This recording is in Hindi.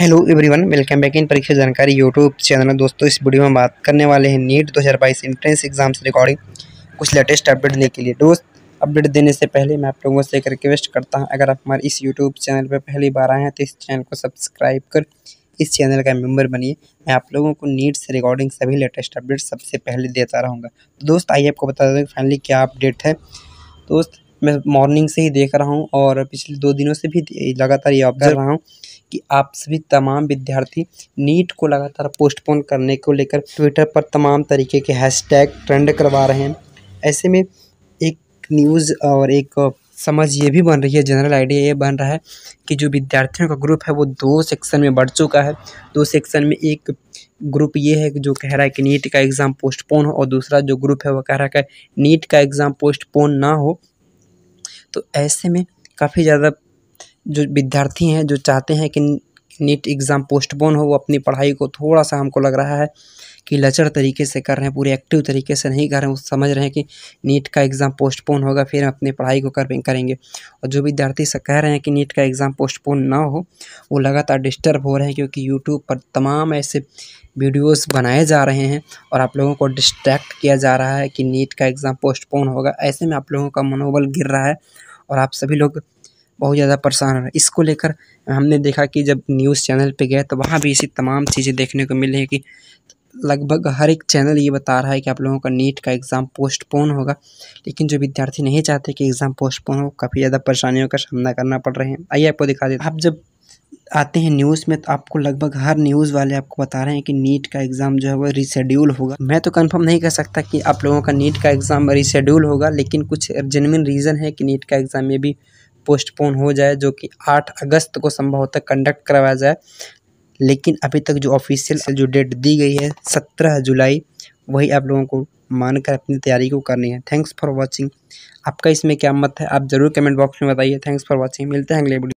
hello everyone welcome back in Pariksha Jankari YouTube channel दोस्तों इस वीडियो में बात करने वाले हैं नीट 2022 एंट्रेंस एग्जाम से रिकॉर्डिंग कुछ लेटेस्ट अपडेट देने के लिए दोस्त अपडेट देने से पहले मैं आप लोगों से एक रिक्वेस्ट करता हूं अगर आप हमारे इस यूट्यूब चैनल पर पहली बार आए हैं तो इस चैनल को सब्सक्राइब कर इस चैनल का मेम्बर बनिए मैं आप लोगों को नीट से रिकॉर्डिंग सभी लेटेस्ट अपडेट सबसे पहले देता रहूँगा तो दोस्त आइए आपको बता दें फाइनली क्या अपडेट है दोस्त मैं मॉर्निंग से ही देख रहा हूँ और पिछले दो दिनों से भी लगातार ये अपडेट रहा हूँ कि आप सभी तमाम विद्यार्थी नीट को लगातार पोस्टपोन करने को लेकर ट्विटर पर तमाम तरीके के हैशटैग ट्रेंड करवा रहे हैं ऐसे में एक न्यूज़ और एक समझ ये भी बन रही है जनरल आइडिया ये बन रहा है कि जो विद्यार्थियों का ग्रुप है वो दो सेक्शन में बढ़ चुका है दो सेक्शन में एक ग्रुप ये है जो कह रहा है कि नीट का एग्ज़ाम पोस्टपोन हो और दूसरा जो ग्रुप है वो कह रहा है कि नीट का एग्ज़ाम पोस्टपोन ना हो तो ऐसे में काफ़ी ज़्यादा जो विद्यार्थी हैं जो चाहते हैं कि नीट एग्ज़ाम पोस्टपोन हो वो अपनी पढ़ाई को थोड़ा सा हमको लग रहा है कि लचर तरीके से कर रहे हैं पूरे एक्टिव तरीके से नहीं कर रहे हैं वो समझ रहे हैं कि नीट का एग्ज़ाम पोस्टपोन होगा फिर हम अपनी पढ़ाई को कर करेंगे और जो विद्यार्थी से कह रहे हैं कि नीट का एग्ज़ाम पोस्टपोन ना हो वो लगातार डिस्टर्ब हो रहे हैं क्योंकि यूट्यूब पर तमाम ऐसे वीडियोस बनाए जा रहे हैं और आप लोगों को डिस्ट्रैक्ट किया जा रहा है कि नीट का एग्ज़ाम पोस्टपोन होगा ऐसे में आप लोगों का मनोबल गिर रहा है और आप सभी लोग बहुत ज़्यादा परेशान हो इसको लेकर हमने देखा कि जब न्यूज़ चैनल पे गए तो वहाँ भी ऐसी तमाम चीज़ें देखने को मिल रही है कि लगभग हर एक चैनल ये बता रहा है कि आप लोगों का नीट का एग्ज़ाम पोस्टपोन होगा लेकिन जो विद्यार्थी नहीं चाहते कि एग्ज़ाम पोस्टपोन हो काफ़ी ज़्यादा परेशानियों का सामना करना पड़ रहे हैं आइए आपको दिखा दे आप जब आते हैं न्यूज़ में तो आपको लगभग हर न्यूज़ वाले आपको बता रहे हैं कि नीट का एग्ज़ाम जो है वो रिशेड्यूल होगा मैं तो कंफर्म नहीं कर सकता कि आप लोगों का नीट का एग्ज़ाम रिशेड्यूल होगा लेकिन कुछ जेनविन रीज़न है कि नीट का एग्ज़ाम ये भी पोस्टपोन हो जाए जो कि 8 अगस्त को संभवतः कंडक्ट करवाया जाए लेकिन अभी तक जो ऑफिशियल से जो डेट दी गई है 17 जुलाई वही आप लोगों को मानकर अपनी तैयारी को करनी है थैंक्स फॉर वॉचिंग आपका इसमें क्या मत है आप ज़रूर कमेंट बॉक्स में बताइए थैंक्स फॉर वॉचिंग मिलते हैं अगले